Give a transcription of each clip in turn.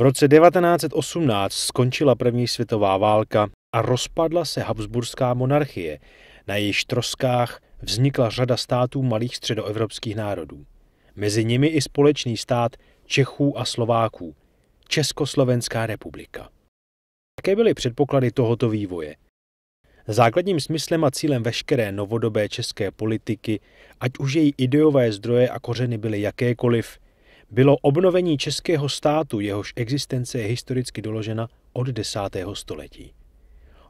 V roce 1918 skončila první světová válka a rozpadla se Habsburská monarchie, na jejich troskách vznikla řada států malých středoevropských národů. Mezi nimi i společný stát Čechů a Slováků, Československá republika. Jaké byly předpoklady tohoto vývoje? Základním smyslem a cílem veškeré novodobé české politiky, ať už její ideové zdroje a kořeny byly jakékoliv, bylo obnovení českého státu, jehož existence je historicky doložena od 10. století.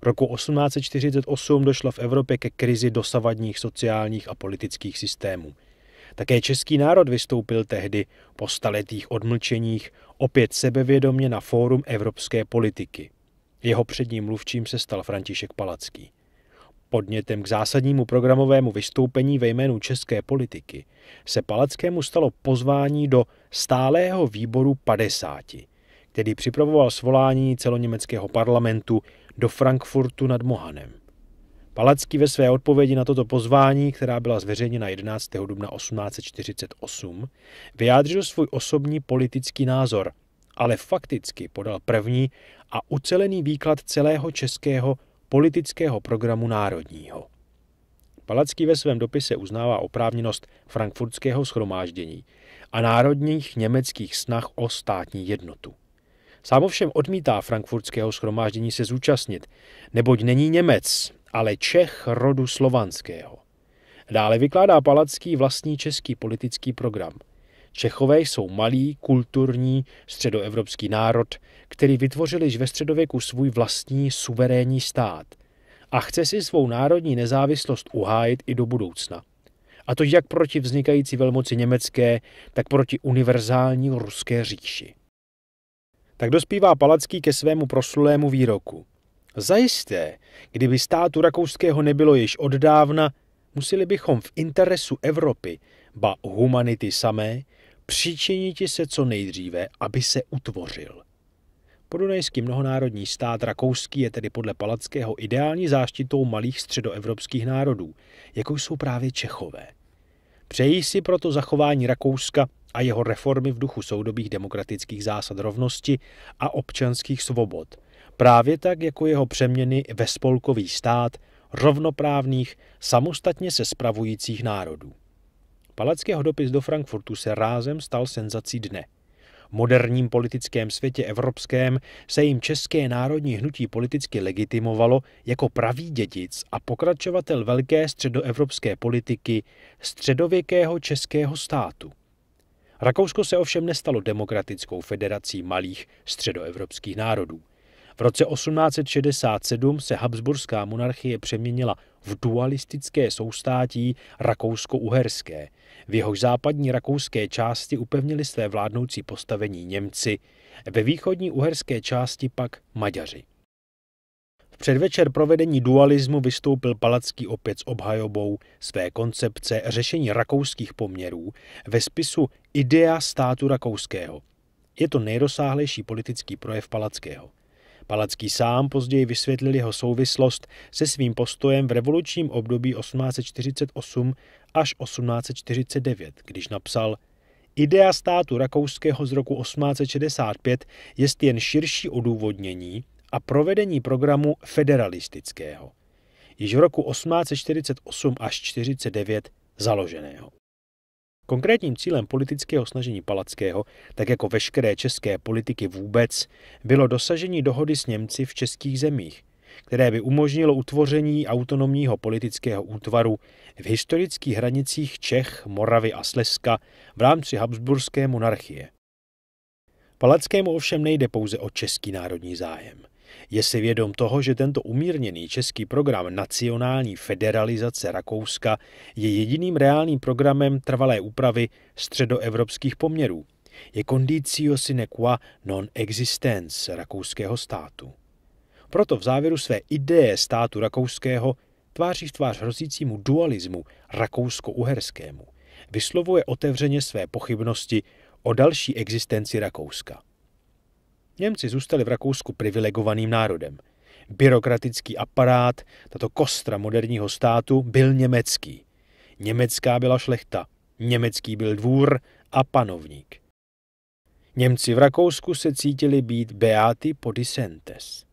Roku 1848 došlo v Evropě ke krizi dosavadních sociálních a politických systémů. Také český národ vystoupil tehdy po staletých odmlčeních opět sebevědomě na fórum evropské politiky. Jeho předním mluvčím se stal František Palacký. Podnětem k zásadnímu programovému vystoupení ve jménu české politiky se Palackému stalo pozvání do stálého výboru 50, který připravoval svolání celoněmeckého parlamentu do Frankfurtu nad Mohanem. Palacký ve své odpovědi na toto pozvání, která byla zveřejněna 11. dubna 1848, vyjádřil svůj osobní politický názor, ale fakticky podal první a ucelený výklad celého českého politického programu národního. Palacký ve svém dopise uznává oprávněnost frankfurtského schromáždění a národních německých snah o státní jednotu. Sám ovšem odmítá frankfurtského schromáždění se zúčastnit, neboť není Němec, ale Čech rodu slovanského. Dále vykládá Palacký vlastní český politický program – Čechové jsou malý, kulturní, středoevropský národ, který vytvořil již ve středověku svůj vlastní suverénní stát a chce si svou národní nezávislost uhájit i do budoucna. A to jak proti vznikající velmoci německé, tak proti univerzální ruské říši. Tak dospívá Palacký ke svému proslulému výroku. Zajisté, kdyby státu rakouského nebylo již oddávna, museli bychom v interesu Evropy, ba humanity samé, přičiniti se co nejdříve, aby se utvořil. Podunajský mnohonárodní stát rakouský je tedy podle Palackého ideální záštitou malých středoevropských národů, jako jsou právě Čechové. Přejí si proto zachování Rakouska a jeho reformy v duchu soudobých demokratických zásad rovnosti a občanských svobod, právě tak jako jeho přeměny ve spolkový stát rovnoprávných, samostatně se spravujících národů. Palackého dopis do Frankfurtu se rázem stal senzací dne. V moderním politickém světě evropském se jim české národní hnutí politicky legitimovalo jako pravý dědic a pokračovatel velké středoevropské politiky středověkého českého státu. Rakousko se ovšem nestalo demokratickou federací malých středoevropských národů. V roce 1867 se Habsburská monarchie přeměnila v dualistické soustátí rakousko-uherské. V jeho západní rakouské části upevnili své vládnoucí postavení Němci, ve východní uherské části pak Maďaři předvečer provedení dualismu vystoupil Palacký opět s obhajobou své koncepce řešení rakouských poměrů ve spisu Idea státu rakouského. Je to nejrozsáhlejší politický projev Palackého. Palacký sám později vysvětlil jeho souvislost se svým postojem v revolučním období 1848 až 1849, když napsal Idea státu rakouského z roku 1865 jest jen širší odůvodnění a provedení programu federalistického, již v roku 1848 až 49 založeného. Konkrétním cílem politického snažení Palackého, tak jako veškeré české politiky vůbec, bylo dosažení dohody s Němci v českých zemích, které by umožnilo utvoření autonomního politického útvaru v historických hranicích Čech, Moravy a Slezska v rámci Habsburské monarchie. Palackému ovšem nejde pouze o český národní zájem. Je si vědom toho, že tento umírněný český program nacionální federalizace Rakouska je jediným reálným programem trvalé úpravy středoevropských poměrů. Je conditio sine qua non existence rakouského státu. Proto v závěru své ideje státu rakouského tváří v tvář hrozícímu dualismu rakousko-uherskému vyslovuje otevřeně své pochybnosti o další existenci Rakouska. Němci zůstali v Rakousku privilegovaným národem. Byrokratický aparát, tato kostra moderního státu, byl německý. Německá byla šlechta, německý byl dvůr a panovník. Němci v Rakousku se cítili být beáty podisentes.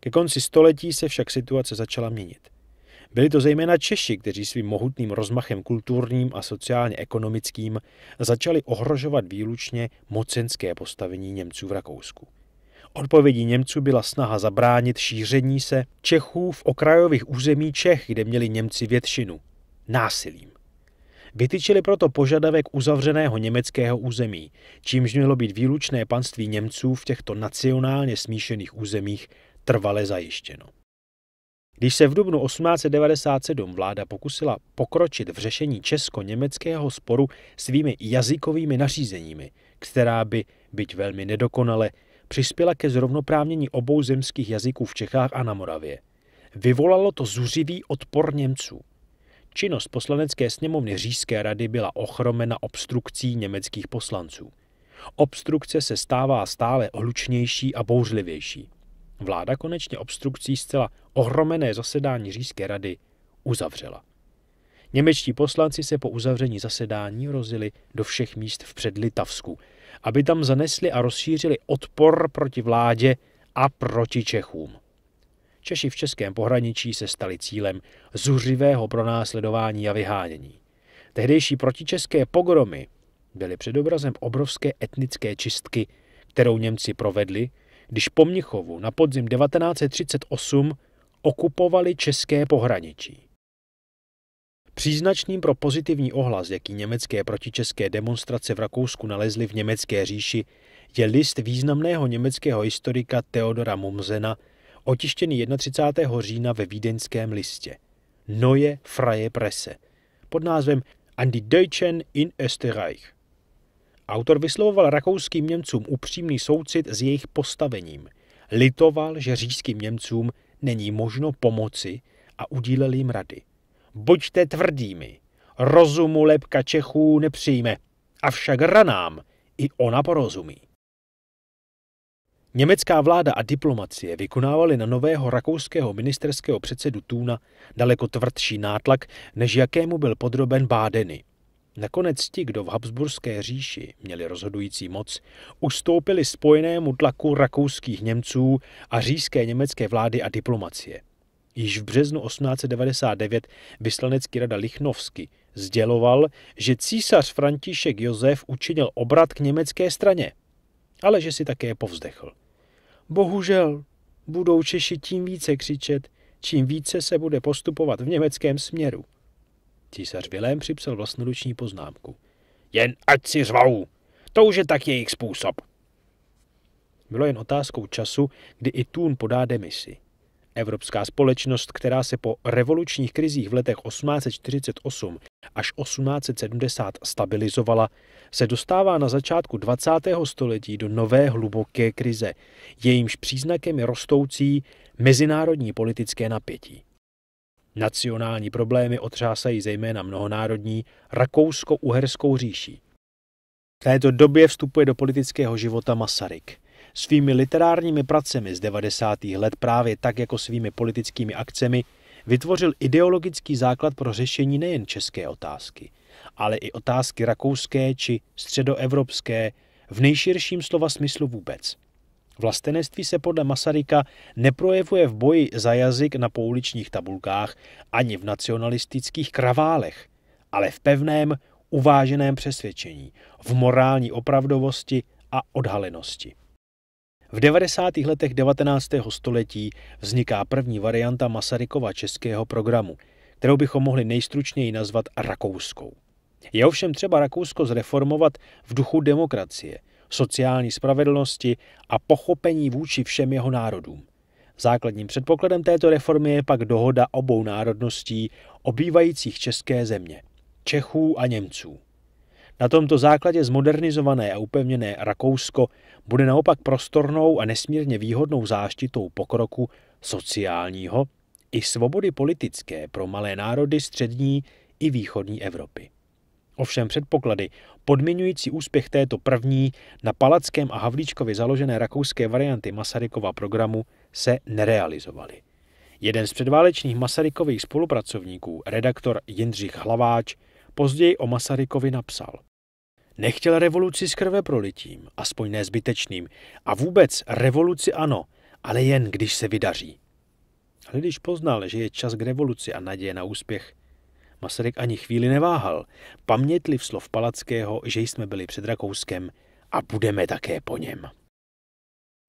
Ke konci století se však situace začala měnit. Byli to zejména Češi, kteří svým mohutným rozmachem kulturním a sociálně-ekonomickým začali ohrožovat výlučně mocenské postavení Němců v Rakousku. Odpovědí Němců byla snaha zabránit šíření se Čechů v okrajových území Čech, kde měli Němci většinu, násilím. Vytyčili proto požadavek uzavřeného německého území, čímž mělo být výlučné panství Němců v těchto nacionálně smíšených územích trvale zajištěno. Když se v dubnu 1897 vláda pokusila pokročit v řešení česko-německého sporu svými jazykovými nařízeními, která by, byť velmi nedokonale, přispěla ke zrovnoprávnění obou zemských jazyků v Čechách a na Moravě. Vyvolalo to zuřivý odpor Němců. Činnost poslanecké sněmovny Říšské rady byla ochromena obstrukcí německých poslanců. Obstrukce se stává stále hlučnější a bouřlivější. Vláda konečně obstrukcí zcela ohromené zasedání Říšské rady uzavřela. Němečtí poslanci se po uzavření zasedání rozili do všech míst v předlitavsku, aby tam zanesli a rozšířili odpor proti vládě a proti Čechům. Češi v českém pohraničí se stali cílem zuřivého pronásledování a vyhánění. Tehdejší protičeské pogromy byly předobrazem obrovské etnické čistky, kterou Němci provedli když po Mnichovu na podzim 1938 okupovali české pohraničí. Příznačným pro pozitivní ohlas, jaký německé protičeské demonstrace v Rakousku nalezly v německé říši, je list významného německého historika Theodora Mumzena, otištěný 31. října ve vídeňském listě. Neue Freie Presse pod názvem An die Deutschen in Österreich. Autor vyslovoval rakouským Němcům upřímný soucit s jejich postavením. Litoval, že říšským Němcům není možno pomoci a udílel jim rady. Buďte tvrdými, rozumu lepka Čechů nepřijme, avšak ranám i ona porozumí. Německá vláda a diplomacie vykonávaly na nového rakouského ministerského předsedu Tůna daleko tvrdší nátlak, než jakému byl podroben Bádeny. Nakonec ti, kdo v Habsburské říši měli rozhodující moc, ustoupili spojenému tlaku rakouských Němců a říšské německé vlády a diplomacie. Již v březnu 1899 vyslanecký rada Lichnovsky sděloval, že císař František Josef učinil obrat k německé straně, ale že si také povzdechl. Bohužel, budou Češi tím více křičet, čím více se bude postupovat v německém směru. Císař Vilém připsal vlastnoruční poznámku. Jen ať si řvou! To už je tak jejich způsob. Bylo jen otázkou času, kdy i Tún podá demisi. Evropská společnost, která se po revolučních krizích v letech 1848 až 1870 stabilizovala, se dostává na začátku 20. století do nové hluboké krize, jejímž příznakem je rostoucí mezinárodní politické napětí. Nacionální problémy otřásají zejména mnohonárodní Rakousko-Uherskou říší. V této době vstupuje do politického života Masaryk. Svými literárními pracemi z 90. let právě tak jako svými politickými akcemi vytvořil ideologický základ pro řešení nejen české otázky, ale i otázky rakouské či středoevropské v nejširším slova smyslu vůbec. Vlastenectví se podle Masaryka neprojevuje v boji za jazyk na pouličních tabulkách ani v nacionalistických kraválech, ale v pevném, uváženém přesvědčení, v morální opravdovosti a odhalenosti. V 90. letech 19. století vzniká první varianta Masarykova českého programu, kterou bychom mohli nejstručněji nazvat rakouskou. Je ovšem třeba Rakousko zreformovat v duchu demokracie, sociální spravedlnosti a pochopení vůči všem jeho národům. Základním předpokladem této reformy je pak dohoda obou národností obývajících české země, Čechů a Němců. Na tomto základě zmodernizované a upevněné Rakousko bude naopak prostornou a nesmírně výhodnou záštitou pokroku sociálního i svobody politické pro malé národy střední i východní Evropy. Ovšem předpoklady podmiňující úspěch této první na Palackém a Havlíčkovi založené rakouské varianty Masarykova programu se nerealizovaly. Jeden z předválečných Masarykových spolupracovníků, redaktor Jindřich Hlaváč, později o Masarykovi napsal. Nechtěl revoluci s krve prolitím, aspoň nezbytečným, a vůbec revoluci ano, ale jen když se vydaří. Ale když poznal, že je čas k revoluci a naděje na úspěch, Masaryk ani chvíli neváhal. v slov Palackého, že jsme byli před Rakouskem a budeme také po něm.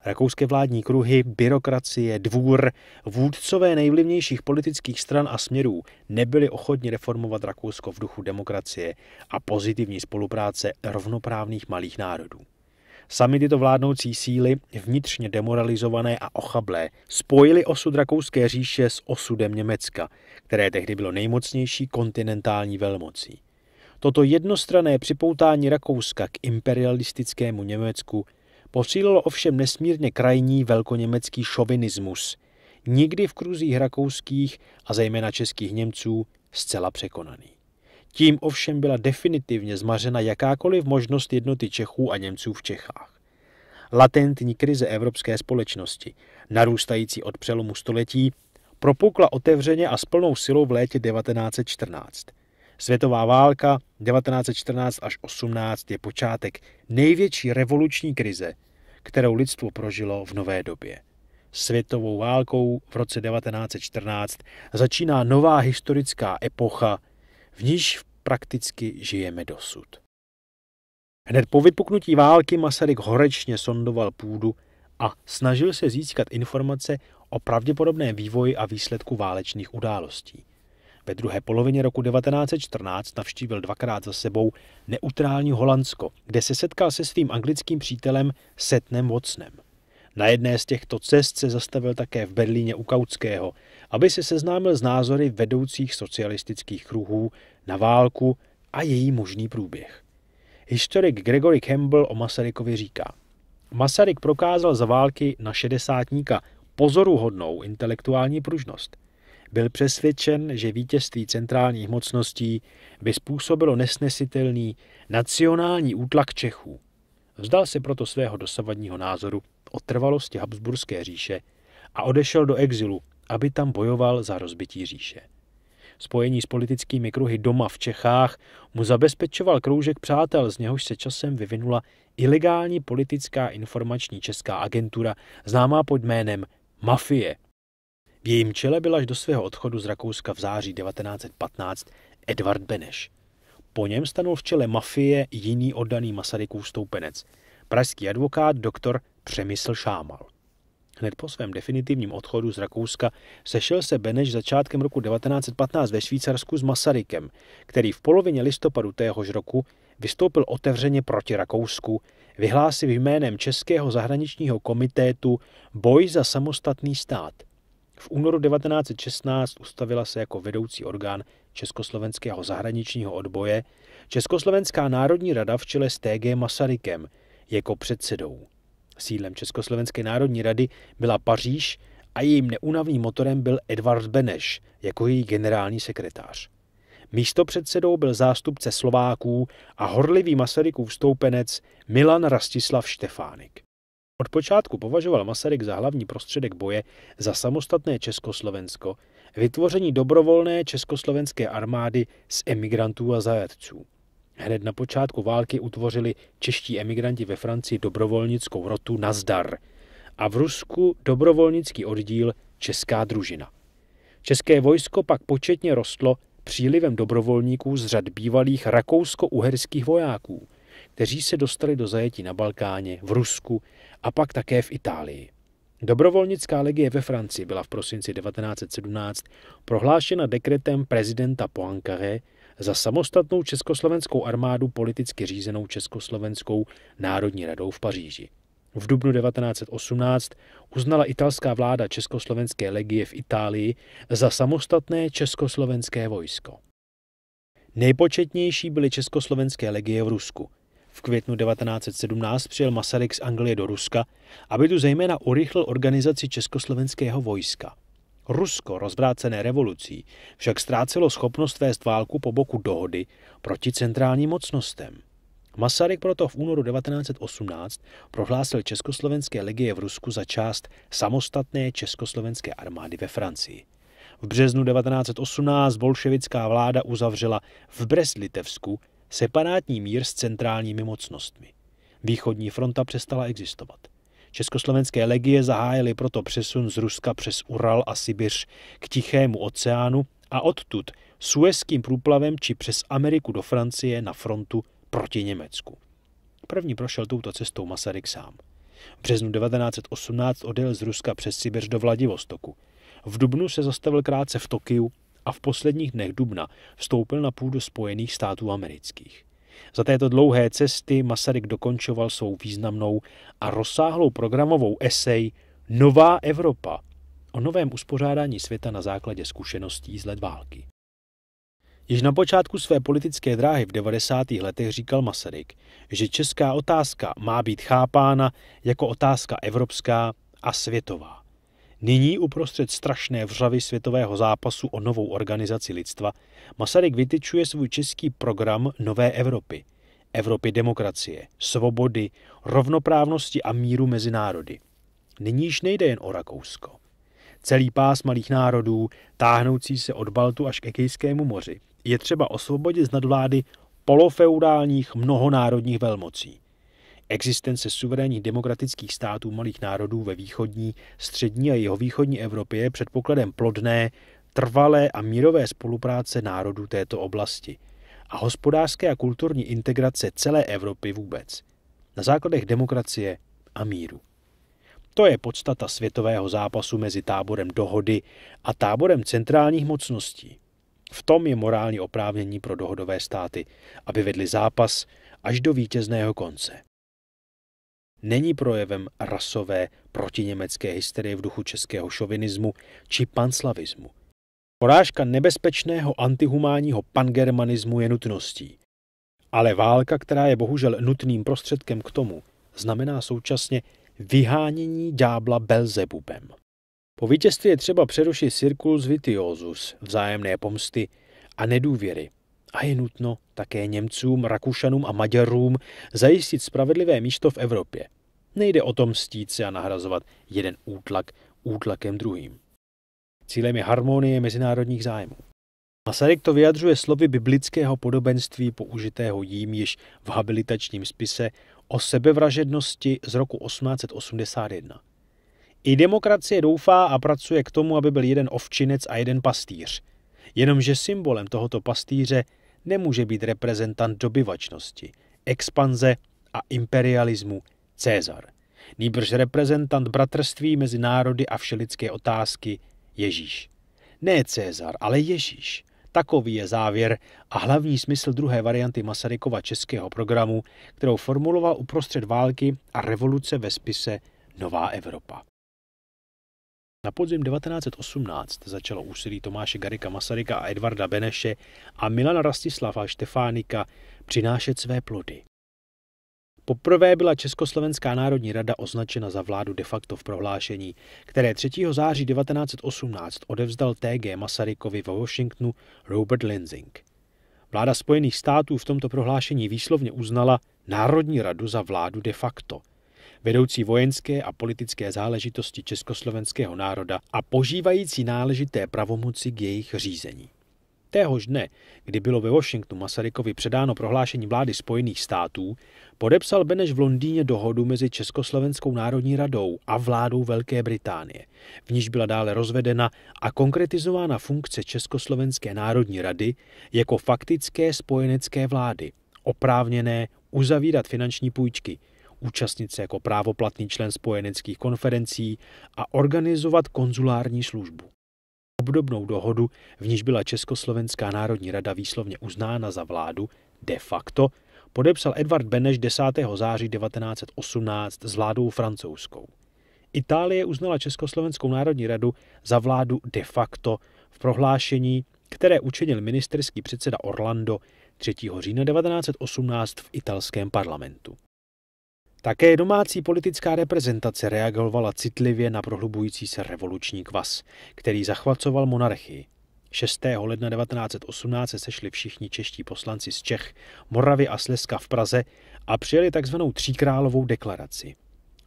Rakouské vládní kruhy, byrokracie, dvůr, vůdcové nejvlivnějších politických stran a směrů nebyli ochotni reformovat Rakousko v duchu demokracie a pozitivní spolupráce rovnoprávných malých národů. Sami tyto vládnoucí síly, vnitřně demoralizované a ochablé, spojili osud Rakouské říše s osudem Německa, které tehdy bylo nejmocnější kontinentální velmocí. Toto jednostrané připoutání Rakouska k imperialistickému Německu posílilo ovšem nesmírně krajní velkoněmecký šovinismus, nikdy v kruzích rakouských a zejména českých Němců zcela překonaný. Tím ovšem byla definitivně zmařena jakákoliv možnost jednoty Čechů a Němců v Čechách. Latentní krize evropské společnosti, narůstající od přelomu století, propukla otevřeně a s plnou silou v létě 1914. Světová válka 1914 až 18 je počátek největší revoluční krize, kterou lidstvo prožilo v nové době. Světovou válkou v roce 1914 začíná nová historická epocha, v níž v prakticky žijeme dosud. Hned po vypuknutí války Masaryk horečně sondoval půdu a snažil se získat informace o pravděpodobném vývoji a výsledku válečných událostí. Ve druhé polovině roku 1914 navštívil dvakrát za sebou neutrální Holandsko, kde se setkal se svým anglickým přítelem Setnem Watsonem. Na jedné z těchto cest se zastavil také v Berlíně u Kautského, aby se seznámil s názory vedoucích socialistických kruhů na válku a její možný průběh. Historik Gregory Campbell o Masarykovi říká, Masaryk prokázal za války na šedesátníka pozoruhodnou intelektuální pružnost. Byl přesvědčen, že vítězství centrálních mocností by způsobilo nesnesitelný nacionální útlak Čechů. Vzdal se proto svého dosavadního názoru o trvalosti Habsburské říše a odešel do exilu, aby tam bojoval za rozbití říše. Spojení s politickými kruhy doma v Čechách mu zabezpečoval kroužek přátel, z něhož se časem vyvinula ilegální politická informační česká agentura, známá pod jménem Mafie. V jejím čele byl až do svého odchodu z Rakouska v září 1915 Edvard Beneš. Po něm stanul v čele mafie jiný oddaný Masarykův stoupenec, pražský advokát doktor Přemysl Šámal. Hned po svém definitivním odchodu z Rakouska sešel se Beneš začátkem roku 1915 ve Švýcarsku s Masarykem, který v polovině listopadu téhož roku vystoupil otevřeně proti Rakousku, vyhlásil jménem Českého zahraničního komitétu boj za samostatný stát. V únoru 1916 ustavila se jako vedoucí orgán Československého zahraničního odboje Československá národní rada v čele s TG Masarykem jako předsedou. Sídlem Československé národní rady byla Paříž a jejím neunavným motorem byl Edvard Beneš jako její generální sekretář. Místo předsedou byl zástupce Slováků a horlivý Masarykův stoupenec Milan Rastislav Štefánik. Od počátku považoval Masaryk za hlavní prostředek boje za samostatné Československo vytvoření dobrovolné československé armády z emigrantů a zajatců. Hned na počátku války utvořili čeští emigranti ve Francii dobrovolnickou rotu Nazdar a v Rusku dobrovolnický oddíl Česká družina. České vojsko pak početně rostlo přílivem dobrovolníků z řad bývalých rakousko-uherských vojáků, kteří se dostali do zajetí na Balkáně, v Rusku a pak také v Itálii. Dobrovolnická legie ve Francii byla v prosinci 1917 prohlášena dekretem prezidenta Poincaré za samostatnou československou armádu politicky řízenou Československou národní radou v Paříži. V dubnu 1918 uznala italská vláda Československé legie v Itálii za samostatné československé vojsko. Nejpočetnější byly československé legie v Rusku. V květnu 1917 přijel Masaryk z Anglie do Ruska, aby tu zejména urychlil organizaci československého vojska – Rusko, rozvrácené revolucí, však ztrácelo schopnost vést válku po boku dohody proti centrálním mocnostem. Masaryk proto v únoru 1918 prohlásil československé legie v Rusku za část samostatné československé armády ve Francii. V březnu 1918 bolševická vláda uzavřela v Brest-Litevsku separátní mír s centrálními mocnostmi. Východní fronta přestala existovat. Československé legie zahájily proto přesun z Ruska přes Ural a Sibiř k Tichému oceánu a odtud suezkým průplavem či přes Ameriku do Francie na frontu proti Německu. První prošel touto cestou Masaryk sám. V březnu 1918 odjel z Ruska přes Sibiř do Vladivostoku. V Dubnu se zastavil krátce v Tokiu a v posledních dnech Dubna vstoupil na půdu Spojených států amerických. Za této dlouhé cesty Masaryk dokončoval svou významnou a rozsáhlou programovou esej Nová Evropa o novém uspořádání světa na základě zkušeností z let války. Již na počátku své politické dráhy v 90. letech říkal Masaryk, že česká otázka má být chápána jako otázka evropská a světová. Nyní uprostřed strašné vřavy světového zápasu o novou organizaci lidstva Masaryk vytyčuje svůj český program Nové Evropy. Evropy demokracie, svobody, rovnoprávnosti a míru mezi národy. Nyní již nejde jen o Rakousko. Celý pás malých národů, táhnoucí se od Baltu až k Ekejskému moři, je třeba osvobodit z nadvlády polofeudálních mnohonárodních velmocí – Existence suverénních demokratických států malých národů ve východní, střední a jihovýchodní Evropě je předpokladem plodné, trvalé a mírové spolupráce národů této oblasti a hospodářské a kulturní integrace celé Evropy vůbec. Na základech demokracie a míru. To je podstata světového zápasu mezi táborem dohody a táborem centrálních mocností. V tom je morální oprávnění pro dohodové státy, aby vedli zápas až do vítězného konce není projevem rasové protiněmecké hysterie v duchu českého šovinismu či panslavismu. Porážka nebezpečného antihumánního pangermanismu je nutností. Ale válka, která je bohužel nutným prostředkem k tomu, znamená současně vyhánění ďábla Belzebubem. Po vítězství je třeba přerušit circulus vitiosus, vzájemné pomsty a nedůvěry. A je nutno také Němcům, Rakušanům a Maďarům zajistit spravedlivé místo v Evropě. Nejde o tom stít se a nahrazovat jeden útlak útlakem druhým. Cílem je harmonie mezinárodních zájmů. Masaryk to vyjadřuje slovy biblického podobenství použitého jím již v habilitačním spise o sebevražednosti z roku 1881. I demokracie doufá a pracuje k tomu, aby byl jeden ovčinec a jeden pastýř. Jenomže symbolem tohoto pastýře nemůže být reprezentant dobyvačnosti, expanze a imperialismu Cezar, nýbrž reprezentant bratrství mezi národy a všelidské otázky Ježíš. Ne Cezar, ale Ježíš. Takový je závěr a hlavní smysl druhé varianty Masarykova českého programu, kterou formuloval uprostřed války a revoluce ve spise Nová Evropa. Na podzim 1918 začalo úsilí Tomáše Garika Masaryka a Edvarda Beneše a Milana Rastislava Štefánika přinášet své plody. Poprvé byla Československá národní rada označena za vládu de facto v prohlášení, které 3. září 1918 odevzdal TG Masarykovi ve Washingtonu Robert Lenzing. Vláda Spojených států v tomto prohlášení výslovně uznala Národní radu za vládu de facto, vedoucí vojenské a politické záležitosti československého národa a požívající náležité pravomoci k jejich řízení. Téhož dne, kdy bylo ve Washingtonu Masarykovi předáno prohlášení vlády Spojených států, podepsal Beneš v Londýně dohodu mezi Československou národní radou a vládou Velké Británie, v níž byla dále rozvedena a konkretizována funkce Československé národní rady jako faktické spojenecké vlády, oprávněné uzavírat finanční půjčky, účastnit se jako právoplatný člen spojeneckých konferencí a organizovat konzulární službu. Obdobnou dohodu, v níž byla Československá národní rada výslovně uznána za vládu de facto, podepsal Edvard Beneš 10. září 1918 s vládou francouzskou. Itálie uznala Československou národní radu za vládu de facto v prohlášení, které učinil ministerský předseda Orlando 3. října 1918 v italském parlamentu. Také domácí politická reprezentace reagovala citlivě na prohlubující se revoluční kvas, který zachvacoval monarchii. 6. ledna 1918 se sešli všichni čeští poslanci z Čech, Moravy a Slezska v Praze a přijeli tzv. tříkrálovou deklaraci.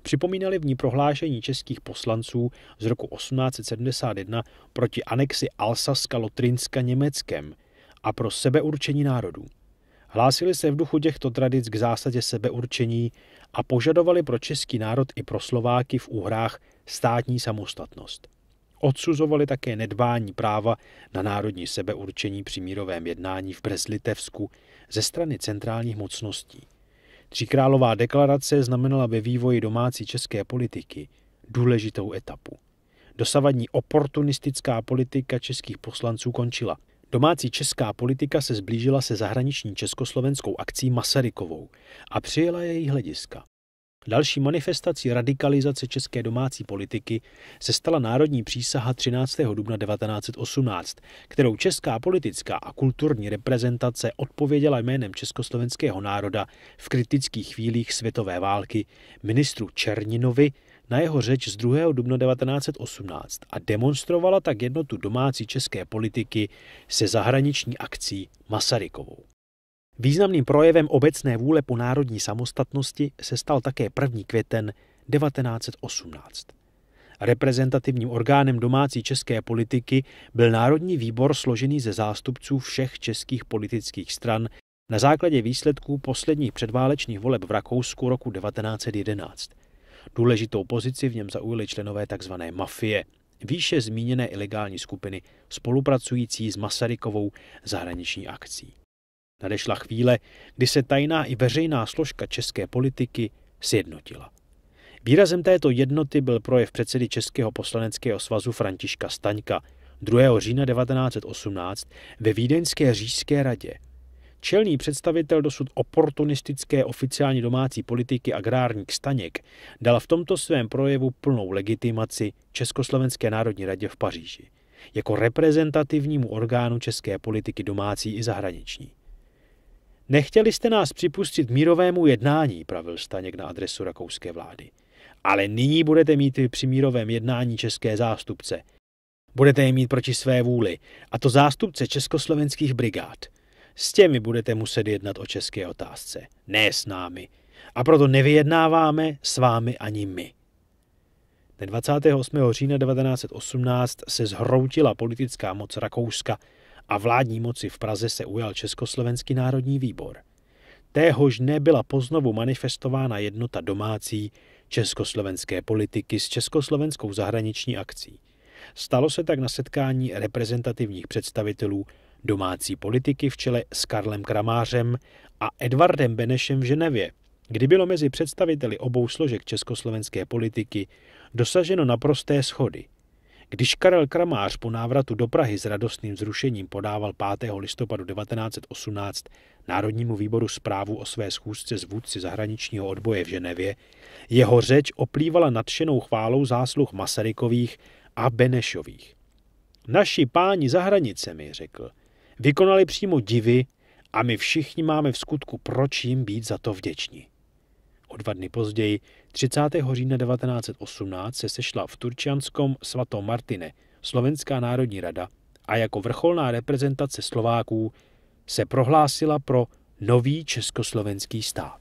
Připomínali v ní prohlášení českých poslanců z roku 1871 proti anexi Alsaska Lotrinska Německem a pro sebeurčení národů. Hlásili se v duchu těchto tradic k zásadě sebeurčení a požadovali pro český národ i pro Slováky v Úhrách státní samostatnost. Odsuzovali také nedbání práva na národní sebeurčení při mírovém jednání v Brezlitevsku ze strany centrálních mocností. Tříkrálová deklarace znamenala ve vývoji domácí české politiky důležitou etapu. Dosavadní oportunistická politika českých poslanců končila – Domácí česká politika se zblížila se zahraniční československou akcí Masarykovou a přijela její hlediska. Další manifestací radikalizace české domácí politiky se stala národní přísaha 13. dubna 1918, kterou česká politická a kulturní reprezentace odpověděla jménem československého národa v kritických chvílích světové války ministru Černinovi na jeho řeč z 2. dubna 1918 a demonstrovala tak jednotu domácí české politiky se zahraniční akcí Masarykovou. Významným projevem obecné vůle po národní samostatnosti se stal také 1. květen 1918. Reprezentativním orgánem domácí české politiky byl Národní výbor složený ze zástupců všech českých politických stran na základě výsledků posledních předválečných voleb v Rakousku roku 1911. Důležitou pozici v něm zaujali členové tzv. mafie, výše zmíněné ilegální skupiny spolupracující s Masarykovou zahraniční akcí. Nadešla chvíle, kdy se tajná i veřejná složka české politiky sjednotila. Výrazem této jednoty byl projev předsedy Českého poslaneckého svazu Františka Staňka 2. října 1918 ve Vídeňské říšské radě – Čelný představitel dosud oportunistické oficiální domácí politiky agrárník Staněk dal v tomto svém projevu plnou legitimaci Československé národní radě v Paříži jako reprezentativnímu orgánu české politiky domácí i zahraniční. Nechtěli jste nás připustit mírovému jednání, pravil Staněk na adresu rakouské vlády. Ale nyní budete mít i při mírovém jednání české zástupce. Budete je mít proti své vůli, a to zástupce československých brigád – s těmi budete muset jednat o české otázce, ne s námi. A proto nevyjednáváme s vámi ani my. Ne 28. října 1918 se zhroutila politická moc Rakouska a vládní moci v Praze se ujal Československý národní výbor. Téhož nebyla poznovu manifestována jednota domácí československé politiky s československou zahraniční akcí. Stalo se tak na setkání reprezentativních představitelů domácí politiky v čele s Karlem Kramářem a Edvardem Benešem v Ženevě, kdy bylo mezi představiteli obou složek československé politiky dosaženo naprosté schody. Když Karel Kramář po návratu do Prahy s radostným zrušením podával 5. listopadu 1918 Národnímu výboru zprávu o své schůzce s vůdci zahraničního odboje v Ženevě, jeho řeč oplývala nadšenou chválou zásluh Masarykových a Benešových. Naši páni za hranicemi, řekl, Vykonali přímo divy a my všichni máme v skutku proč jim být za to vděční. O dva dny později, 30. října 1918, se sešla v Turčianskom svato Martine Slovenská národní rada a jako vrcholná reprezentace Slováků se prohlásila pro nový československý stát.